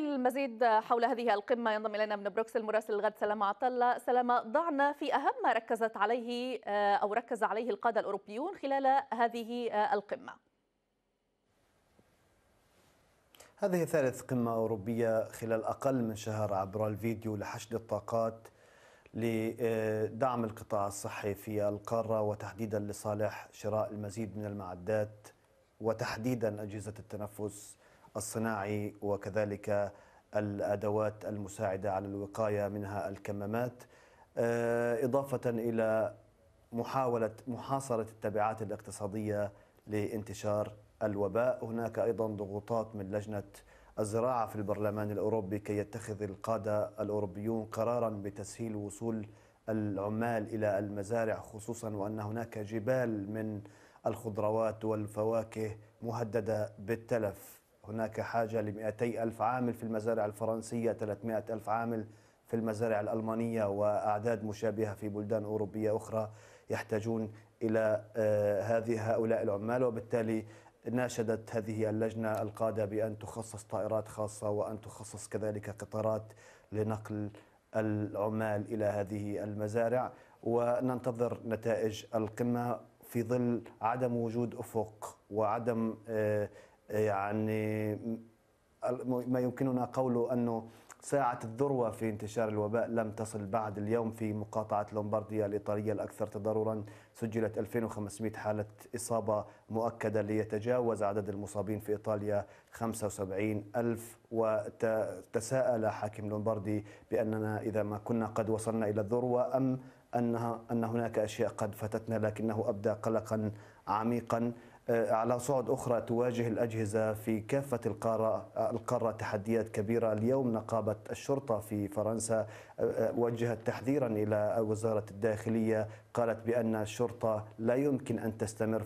للمزيد حول هذه القمة ينضم إلينا من بروكسل مراسل الغد سلامة عطلة سلامة ضعنا في أهم ما ركزت عليه آه، أو ركز عليه القادة الأوروبيون خلال هذه آه، القمة هذه ثالث قمة أوروبية خلال أقل من شهر عبر الفيديو لحشد الطاقات لدعم القطاع الصحي في القارة وتحديدا لصالح شراء المزيد من المعدات وتحديدا أجهزة التنفس الصناعي وكذلك الادوات المساعده على الوقايه منها الكمامات آه، اضافه الى محاوله محاصره التبعات الاقتصاديه لانتشار الوباء هناك ايضا ضغوطات من لجنه الزراعه في البرلمان الاوروبي كي يتخذ القاده الاوروبيون قرارا بتسهيل وصول العمال الى المزارع خصوصا وان هناك جبال من الخضروات والفواكه مهدده بالتلف هناك حاجة ل ألف عامل في المزارع الفرنسية 300 ألف عامل في المزارع الألمانية وأعداد مشابهة في بلدان أوروبية أخرى يحتاجون إلى آه، هذه هؤلاء العمال وبالتالي ناشدت هذه اللجنة القادة بأن تخصص طائرات خاصة وأن تخصص كذلك قطارات لنقل العمال إلى هذه المزارع وننتظر نتائج القمة في ظل عدم وجود أفق وعدم آه، يعني ما يمكننا قوله أنه ساعة الذروة في انتشار الوباء لم تصل بعد اليوم في مقاطعة لومبارديا الإيطالية الأكثر تضررا سجلت 2500 حالة إصابة مؤكدة ليتجاوز عدد المصابين في إيطاليا 75 ألف وتساءل حاكم لومباردي بأننا إذا ما كنا قد وصلنا إلى الذروة أم أنها أن هناك أشياء قد فاتتنا لكنه أبدى قلقا عميقا آه، على صعد أخرى تواجه الأجهزة في كافة القارة, آه، القارة تحديات كبيرة اليوم نقابة الشرطة في فرنسا آه، وجهت تحذيرا إلى وزارة الداخلية قالت بأن الشرطة لا يمكن أن تستمر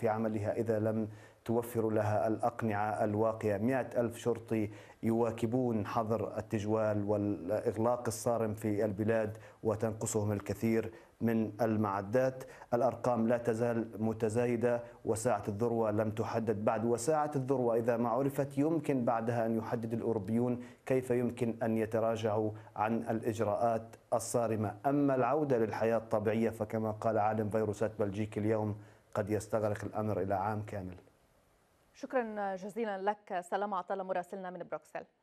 في عملها إذا لم توفر لها الأقنعة الواقية مئة ألف شرطي يواكبون حظر التجوال والإغلاق الصارم في البلاد وتنقصهم الكثير من المعدات الأرقام لا تزال متزايدة وساعة الذروة لم تحدد بعد وساعة الذروة إذا ما عرفت يمكن بعدها أن يحدد الأوروبيون كيف يمكن أن يتراجعوا عن الإجراءات الصارمة أما العودة للحياة الطبيعية فكما قال عالم فيروسات بلجيك اليوم قد يستغرق الأمر إلى عام كامل شكرا جزيلا لك سلام عطاله مراسلنا من بروكسل